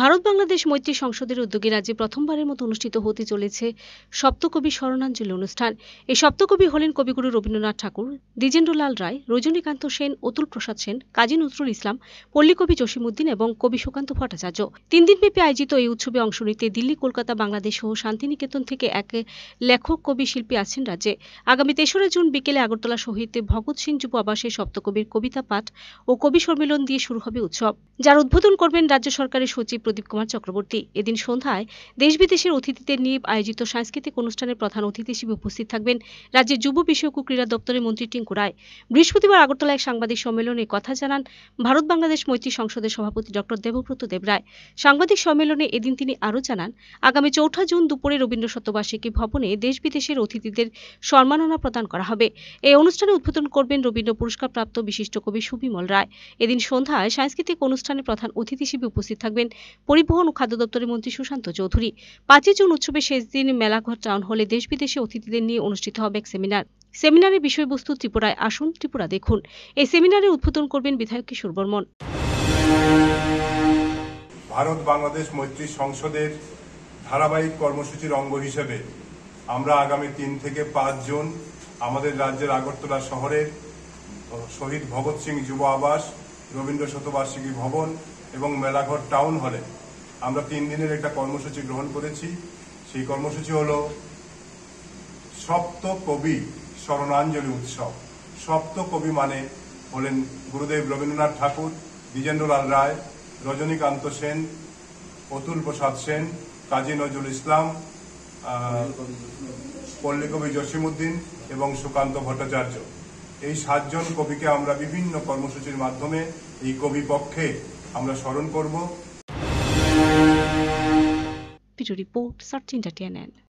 ভারত বাংলাদেশ মৈত্রী সংসদের উদ্যোগে রাজ্যে প্রথমবারের মতো অনুষ্ঠিত হতে চলেছে সপ্তকবি স্মরণাঞ্জলি অনুষ্ঠান এই সপ্তকবি হলেন কবিগুরু রবীন্দ্রনাথ ঠাকুর দ্বিজেন্দ্রলাল রায় রজনীকান্ত সেন অতুল প্রসাদ সেন কাজী নজরুল ইসলাম পল্লীকবি জসিমুদ্দিন এবং কবি সুকান্ত ভট্টাচার্য তিন দিন ব্যাপী আয়োজিত এই উৎসবে অংশ নিতে দিল্লি কলকাতা বাংলাদেশ সহ শান্তিনিকেতন থেকে এক লেখক কবি শিল্পী আছেন রাজ্যে আগামী তেসরা জুন বিকেলে আগরতলা শহীদ ভগৎ সিং যুব আবাসে সপ্তকবির কবিতা পাঠ ও কবি সম্মেলন দিয়ে শুরু হবে উৎসব যার উদ্বোধন করবেন রাজ্য সরকারের সচিব প্রদীপ কুমার চক্রবর্তী এদিন সন্ধ্যায় দেশ বিদেশের অতিথিদের নিয়ে আয়োজিত সাংস্কৃতিক অনুষ্ঠানে প্রধান অতিথি হিসেবে উপস্থিত থাকবেন রাজ্যের যুব বিষয়ক ও ক্রীড়া দপ্তরের মন্ত্রী টিঙ্কু রায় বৃহস্পতিবার আগরতলায় এক সাংবাদিক সম্মেলনে কথা জানান ভারত বাংলাদেশ মৈত্রী সংসদের সভাপতি ডক্টর দেবব্রত দেবরায় সাংবাদিক সম্মেলনে এদিন তিনি আরও জানান আগামী চৌঠা জুন দুপুরে রবীন্দ্র শতবার্ষিকী ভবনে দেশ বিদেশের অতিথিদের সম্মাননা প্রদান করা হবে এই অনুষ্ঠানে উদ্বোধন করবেন রবীন্দ্র পুরস্কারপ্রাপ্ত বিশিষ্ট কবি সুবিমল রায় এদিন সন্ধ্যায় সাংস্কৃতিক অনুষ্ঠানে প্রধান অতিথি হিসেবে উপস্থিত থাকবেন পরিবহন ও খাদ্য দপ্তরের মন্ত্রী সুশান্ত চৌধুরী পাঁচই জুন উৎসবের শেষ দিন মেলাঘর টাউন হলে দেশ বিদেশে অতিথিদের নিয়ে অনুষ্ঠিত হবে এক সেমিনার সেমিনারের বিষয়বস্তু ত্রিপুরায় আসুন ত্রিপুরা দেখুন এই সেমিনারে উদ্বোধন করবেন বিধায়ক কিশোর বর্মন ভারত বাংলাদেশ মৈত্রী সংসদের ধারাবাহিক কর্মসূচির অঙ্গ হিসেবে আমরা আগামী তিন থেকে পাঁচ জুন আমাদের রাজ্যের আগরতলা শহরের শহীদ ভগৎ সিং যুব আবাস রবীন্দ্র শতবার্ষিকী ভবন এবং মেলাঘর টাউন হলে আমরা তিন দিনের একটা কর্মসূচি গ্রহণ করেছি সেই কর্মসূচি হল সপ্ত কবি স্মরণাঞ্জলি উৎসব সপ্ত কবি মানে হলেন গুরুদেব রবীন্দ্রনাথ ঠাকুর দ্বিজেন্দ্রলাল রায় রজনীকান্ত সেন অতুল প্রসাদ সেন কাজী নজরুল ইসলাম পল্লীকবি জসিমুদ্দিন এবং সুকান্ত ভট্টাচার্য এই সাতজন কবিকে আমরা বিভিন্ন কর্মসূচির মাধ্যমে এই কবি পক্ষে আমরা স্মরণ করব রিপোর্ট সার্চ ইন্টারটেনমেন্ট